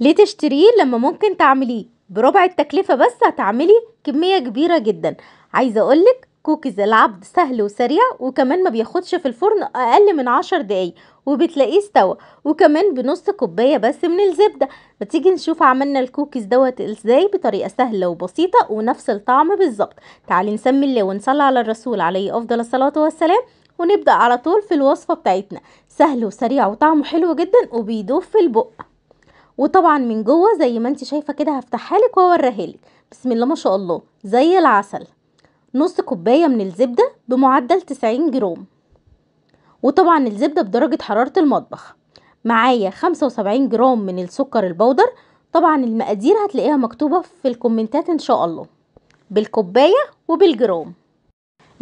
ليه تشتريه لما ممكن تعمليه بربع التكلفة بس هتعملي كمية كبيرة جدا عايزة اقولك كوكيز العبد سهل وسريع وكمان ما بياخدش في الفرن اقل من عشر دقايق وبتلاقيه استوى وكمان بنص كوبايه بس من الزبده ما تيجي نشوف عملنا الكوكيز دوت ازاي بطريقه سهله وبسيطه ونفس الطعم بالظبط تعالي نسمي الله ونصلي على الرسول عليه افضل الصلاه والسلام ونبدا على طول في الوصفه بتاعتنا سهل وسريع وطعمه حلو جدا وبيدوب في البق وطبعا من جوه زي ما انت شايفه كده هفتحها لك واوريها لك بسم الله ما شاء الله زي العسل نص كوبايه من الزبده بمعدل 90 جرام وطبعا الزبده بدرجه حراره المطبخ معايا 75 جرام من السكر البودر طبعا المقادير هتلاقيها مكتوبه في الكومنتات ان شاء الله بالكوبايه وبالجرام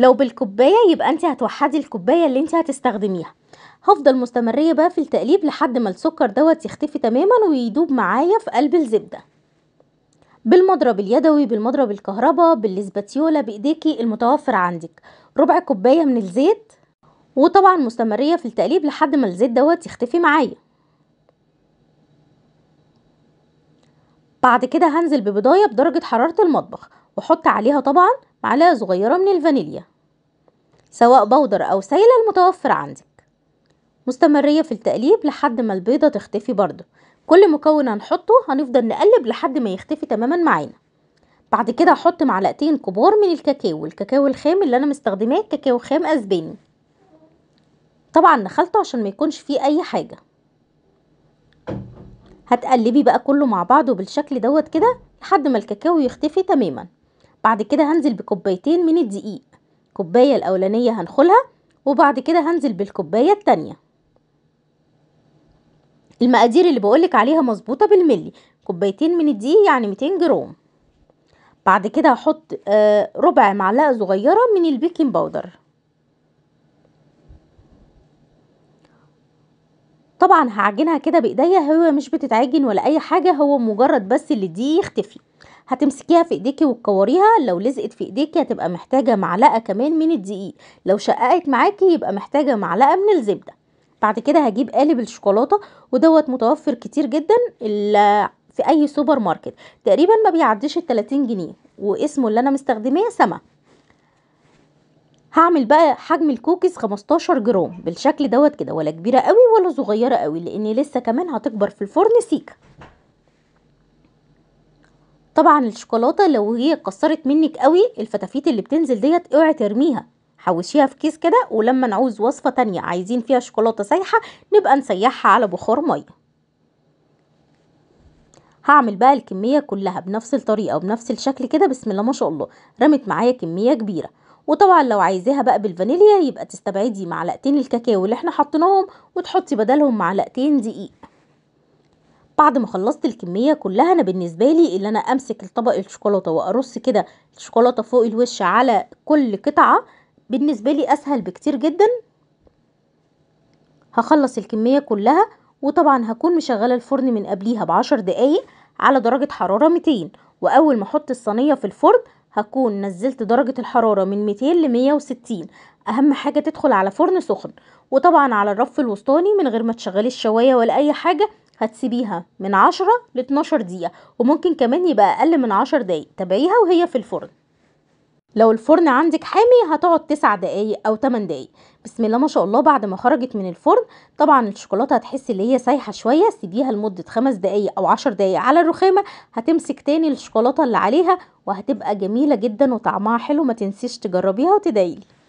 لو بالكوبايه يبقى انت هتوحدي الكوبايه اللي انت هتستخدميها هفضل مستمريه بقى في التقليب لحد ما السكر دوت يختفي تماما ويدوب معايا في قلب الزبده بالمضرب اليدوي بالمضرب الكهرباء بالاسباتيولا بايديكي المتوفر عندك ربع كوبايه من الزيت وطبعا مستمريه في التقليب لحد ما الزيت دوت يختفي معايا بعد كده هنزل ببضايه بدرجه حراره المطبخ وحط عليها طبعا معلقة صغيرة من الفانيليا سواء بودر أو سايلة المتوفر عندك مستمرية في التقليب لحد ما البيضة تختفي برضه كل مكون هنحطه هنفضل نقلب لحد ما يختفي تماما معانا بعد كده هحط معلقتين كبار من الكاكاو الكاكاو الخام اللي انا مستخدماه كاكاو خام اسباني طبعا نخلطه عشان ما يكونش فيه اي حاجه هتقلبي بقى كله مع بعضه بالشكل دوت كده لحد ما الكاكاو يختفي تماما بعد كده هنزل بكوبايتين من الدقيق الكوباية الأولانية هنخلها وبعد كده هنزل بالكوباية التانية المقادير اللي بقولك عليها مظبوطة بالملي كوبايتين من الدقيق يعني 200 جرام بعد كده هحط آه، ربع معلقة صغيرة من البيكنج باودر طبعا هعجنها كده بايديا هو مش بتتعجن ولا اي حاجة هو مجرد بس اللي دي يختفي هتمسكيها في ايديكي وتكوريها لو لزقت في ايديكي هتبقى محتاجه معلقه كمان من الدقيق لو شققت معاكي يبقى محتاجه معلقه من الزبده بعد كده هجيب قالب الشوكولاته ودوت متوفر كتير جدا في اي سوبر ماركت تقريبا ما بيعديش ال 30 جنيه واسمه اللي انا مستخدماه سما هعمل بقى حجم الكوكيز 15 جرام بالشكل دوت كده ولا كبيره قوي ولا صغيره قوي لان لسه كمان هتكبر في الفرن سيكه طبعا الشوكولاته لو هي اتكسرت منك قوي الفتافيت اللي بتنزل ديت اوعي ترميها حوشيها في كيس كده ولما نعوز وصفه تانية عايزين فيها شوكولاته سايحه نبقى نسيحها على بخار ميه هعمل بقى الكميه كلها بنفس الطريقه وبنفس الشكل كده بسم الله ما شاء الله رمت معايا كميه كبيره وطبعا لو عايزاها بقى بالفانيليا يبقى تستبعدي معلقتين الكاكاو اللي احنا حطيناهم وتحطي بدلهم معلقتين دقيق بعد ما خلصت الكميه كلها انا بالنسبه لي اللي انا امسك طبق الشوكولاته وارص كده الشوكولاته فوق الوش على كل قطعه بالنسبه لي اسهل بكتير جدا هخلص الكميه كلها وطبعا هكون مشغله الفرن من قبليها بعشر دقايق على درجه حراره 200 واول ما احط الصينيه في الفرن هكون نزلت درجة الحرارة من 200 ل 160 أهم حاجة تدخل على فرن سخن وطبعا على الرف الوسطاني من غير ما تشغلي الشواية ولا أي حاجة هتسيبيها من عشرة 12 دقيقة وممكن كمان يبقى أقل من عشر دقايق تابعيها وهي في الفرن لو الفرن عندك حامي هتقعد تسع دقايق او تمن دقايق بسم الله ما شاء الله بعد ما خرجت من الفرن طبعا الشوكولاته هتحسي اللي هي سايحه شويه سيبيها لمده خمس دقايق او عشر دقايق على الرخامه هتمسك تاني الشوكولاته اللي عليها وهتبقى جميله جدا وطعمها حلو ما تنسيش تجربيها وتدايلي